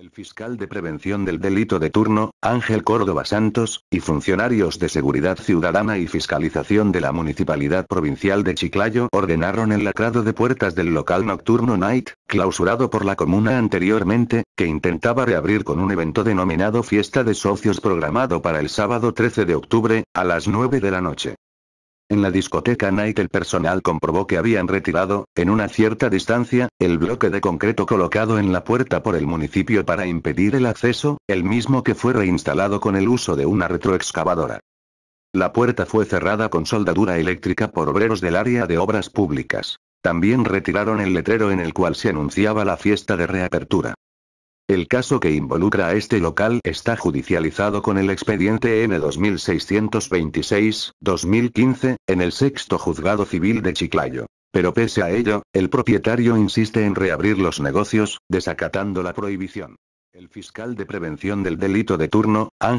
el fiscal de prevención del delito de turno, Ángel Córdoba Santos, y funcionarios de Seguridad Ciudadana y Fiscalización de la Municipalidad Provincial de Chiclayo ordenaron el lacrado de puertas del local nocturno Night, clausurado por la comuna anteriormente, que intentaba reabrir con un evento denominado Fiesta de Socios programado para el sábado 13 de octubre, a las 9 de la noche. En la discoteca Night el personal comprobó que habían retirado, en una cierta distancia, el bloque de concreto colocado en la puerta por el municipio para impedir el acceso, el mismo que fue reinstalado con el uso de una retroexcavadora. La puerta fue cerrada con soldadura eléctrica por obreros del área de obras públicas. También retiraron el letrero en el cual se anunciaba la fiesta de reapertura. El caso que involucra a este local está judicializado con el expediente n 2626 2015 en el sexto juzgado civil de Chiclayo. Pero pese a ello, el propietario insiste en reabrir los negocios, desacatando la prohibición. El fiscal de prevención del delito de turno, Ángel